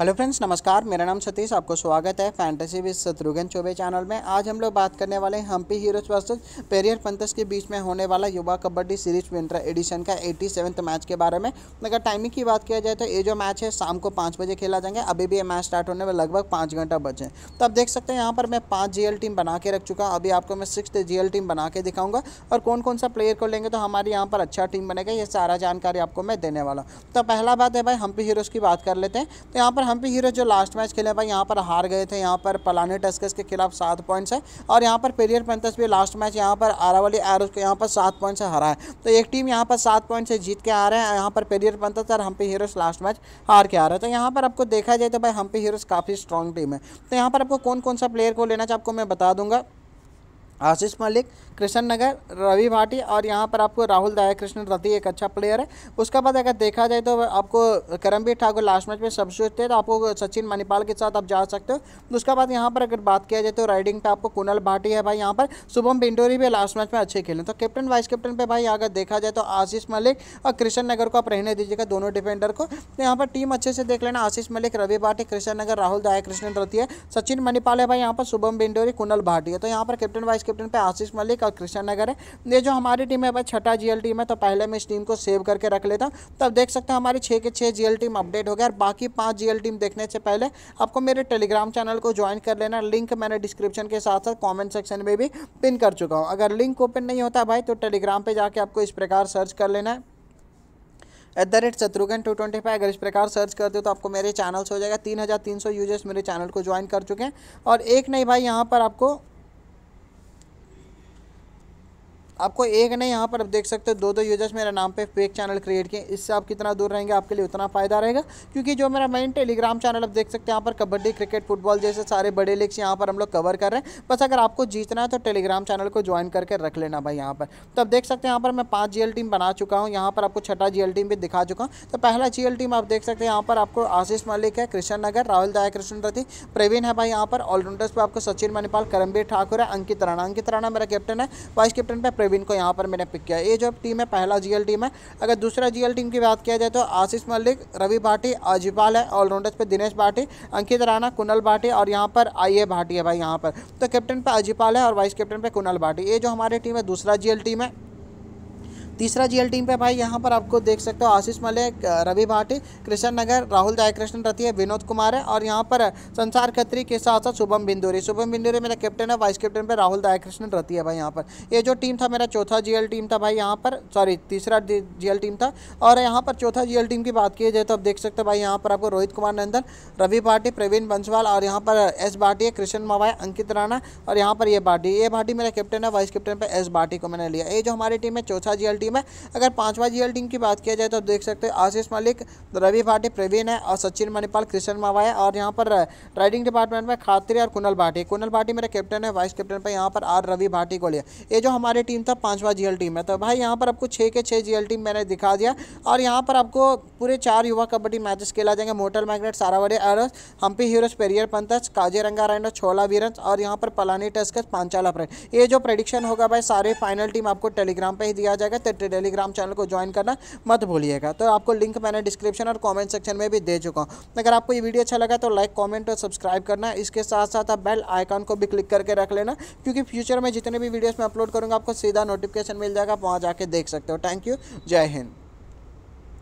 hello friends नमस्कार मेरा नाम सतीश आपको स्वागत है fantasy with Shatrughan Chaubey channel में आज हम लोग बात करने वाले हैं Hampi heroes versus Periyar panthers के बीच में होने वाला Yuva Kabaddi series winter edition का एटी मैच के बारे में अगर टाइमिंग की बात किया जाए तो ये जो मैच है शाम को पाँच बजे खेला जाएंगे अभी भी ये मैच स्टार्ट होने में लगभग पाँच घंटा बचे तो आप देख सकते हैं यहाँ पर मैं पाँच जी टीम बना के रख चुका हूँ अभी आपको मैं सिक्स जी टीम बना के दिखाऊंगा और कौन कौन सा प्लेयर को लेंगे तो हमारे यहाँ पर अच्छा टीम बनेगा ये सारा जानकारी आपको मैं देने वाला हूँ तो पहला बात है भाई हम्पी हीरोज़ की बात कर लेते हैं तो यहाँ पर हम्पी हीरो जो लास्ट मैच खेले भाई यहाँ पर हार गए थे यहाँ पर पलानी टस्कस के खिलाफ सात पॉइंट्स है और यहाँ पर पेरियर पैंथर्स भी लास्ट मैच यहाँ पर आरावली एरोज को यहाँ पर सात पॉइंट से हरा है तो एक टीम यहाँ पर सात पॉइंट से जीत के आ रहे हैं यहाँ पर पेरियर पैंथर्स और हम्पी हीरोज लास्ट मैच हार के आ रहे हैं तो यहाँ पर आपको देखा जाए तो भाई हम्पी हीरोज काफ़ी स्ट्रॉन्ग टीम है तो यहाँ पर आपको कौन कौन सा प्लेयर को लेना चाहिए आपको मैं बता दूंगा आशीष मलिक कृष्ण नगर रवि भाटी और यहाँ पर आपको राहुल दया कृष्ण रति एक अच्छा प्लेयर है उसके बाद अगर देखा जाए तो आपको करमवीर ठाकुर लास्ट मैच में सब्सिट्यूट थे तो आपको सचिन मणिपाल के साथ आप जा सकते हो उसके बाद यहाँ पर अगर बात किया जाए तो राइडिंग पे आपको कुनल भाटी है भाई यहाँ पर शुभम पिंडोरी भी लास्ट मैच में अच्छे खेले तो कैप्टन वाइस कैप्टन पर भाई अगर देखा जाए तो आशीष मलिक और कृष्ण नगर को आप रहने दीजिएगा दोनों डिफेंडर को तो यहाँ पर टीम अच्छे से देख लेना आशीष मलिक रवि भाटी कृष्ण नगर राहुल कृष्ण कृष्णन है सचिन मणिपाल है भाई यहाँ पर शुभम भिंडोरी कुनल भाटी है तो यहाँ पर कैप्टन वाइस कैप्टन पर आशीष मलिक और और कृष्ण नगर है ये जो हमारी टीम है भाई छठा जी टीम है तो पहले मैं इस टीम को सेव करके रख लेता हूँ तो आप देख सकते हैं हमारी छः के छः जी टीम अपडेट हो गया और बाकी पाँच जी टीम देखने से पहले आपको मेरे टेलीग्राम चैनल को ज्वाइन कर लेना लिंक मैंने डिस्क्रिप्शन के साथ साथ कॉमेंट सेक्शन में भी पिन कर चुका हूँ अगर लिंक ओपन नहीं होता भाई तो टेलीग्राम पर जाके आपको इस प्रकार सर्च कर लेना है at the rate Shatrughan two twenty five अगर इस प्रकार सर्च करते हो तो आपको मेरे चैनल से हो जाएगा तीन हज़ार तीन सौ यूजर्स मेरे चैनल को ज्वाइन कर चुके हैं और एक नहीं भाई यहाँ पर आपको आपको एक नहीं यहाँ पर आप देख सकते हो दो दो यूजर्स मेरे नाम पे फेक चैनल क्रिएट किए इससे आप कितना दूर रहेंगे आपके लिए उतना फ़ायदा रहेगा क्योंकि जो मेरा मेन टेलीग्राम चैनल आप देख सकते हैं यहाँ पर कबड्डी क्रिकेट फुटबॉल जैसे सारे बड़े लीग्स यहाँ पर हम लोग कवर कर रहे हैं बस अगर आपको जीतना है तो टेलीग्राम चैनल को ज्वाइन करके रख लेना भाई यहाँ पर तो आप देख सकते हैं यहाँ पर मैं पाँच जी टीम बना चुका हूँ यहाँ पर आपको छठा जी टीम भी दिखा चुका हूँ तो पहला जी टीम आप देख सकते हैं यहाँ पर आपको आशीष मलिक है कृष्ण नगर राहुल दया कृष्ण रथी प्रवीण है भाई यहाँ पर ऑलराउंडर्स पर आपको सचिन मणिपाल करमबीर ठाकुर है अंकित राणा अंकित राणा मेरा कैप्टन है वाइस कैप्टन पर विन को यहाँ पर मैंने पिक किया ये जो टीम है पहला जीएल टीम है अगर दूसरा जीएल टीम की बात किया जाए तो आशीष मलिक रवि भाटी अजीपाल है ऑलराउंडर्स पे दिनेश भाटी अंकित राणा कुनल भाटी और यहाँ पर आई ए भाटी है भाई यहाँ पर तो कैप्टन पर अजीपाल है और वाइस कैप्टन पे कुनल भाटी ये जो हमारी टीम है दूसरा जीएल टीम है तीसरा जीएल टीम पे भाई यहाँ पर आपको देख सकते हो आशीष मलिक रवि भाटी कृष्ण नगर राहुल जयकृष्ण रहती है विनोद कुमार है और यहाँ पर संसार खत्री के साथ साथ शुभम बिंदुरी शुभम बिंदुरी मेरा कैप्टन है वाइस कैप्टन पर राहुल दयाकृष्णन रथी है भाई यहाँ पर ये जो टीम था मेरा चौथा जीएल टीम था भाई यहाँ पर सॉरी तीसरा जीएल टीम था और यहाँ पर चौथा जीएल टीम की बात की जाए तो आप देख सकते हो भाई यहाँ पर आपको रोहित कुमार नंदन रवि भाटी प्रवीण बंसवाल और यहाँ पर एस भाटी है कृष्ण मवाई अंकित राणा और यहाँ पर ये भाटी ये भाटी मेरा कैप्टन है वाइस कैप्टन पर एस भाटी को मैंने लिया ये जो हमारी टीम है चौथा जीएल टीम टीम है अगर पांचवा जीएल टीम की बात किया जाए तो आप देख सकते हैं आशीष मलिक रवि भाटी प्रवीण है और सचिन मणिपाल कृष्ण मावा है और यहाँ पर राइडिंग डिपार्टमेंट में खात्री और कुनल भाटी कुनल भाटी मेरा कैप्टन है वाइस कैप्टन पर यहाँ पर आर रवि भाटी को लिया ये जो हमारी टीम था पाँचवा जी टीम है तो भाई यहाँ पर आपको छः के छः जी टीम मैंने दिखा दिया और यहाँ पर आपको पूरे चार युवा कबड्डी मैचेस खेला जाएंगे मोटल मैगनेट सारावड़ी arrows Hampi heroes Periyar panthers Kaziranga राइंडर छोला वीरंस और यहाँ पर पलानी टस्कस पांचाला फ्रेंड ये जो प्रेडिक्शन होगा भाई सारे फाइनल टीम आपको टेलीग्राम पर ही दिया जाएगा तो टेलीग्राम चैनल को ज्वाइन करना मत भूलिएगा तो आपको लिंक मैंने डिस्क्रिप्शन और कॉमेंट सेक्शन में भी दे चुका हूँ अगर आपको ये वीडियो अच्छा लगा तो लाइक कॉमेंट और सब्सक्राइब करना इसके साथ साथ आप बेल आइकॉन को भी क्लिक करके रख लेना क्योंकि फ्यूचर में जितने भी वीडियोज़ में अपलोड करूँगा आपको सीधा नोटिफिकेशन मिल जाएगा आप वहाँ जाके देख सकते हो थैंक यू जय हिंद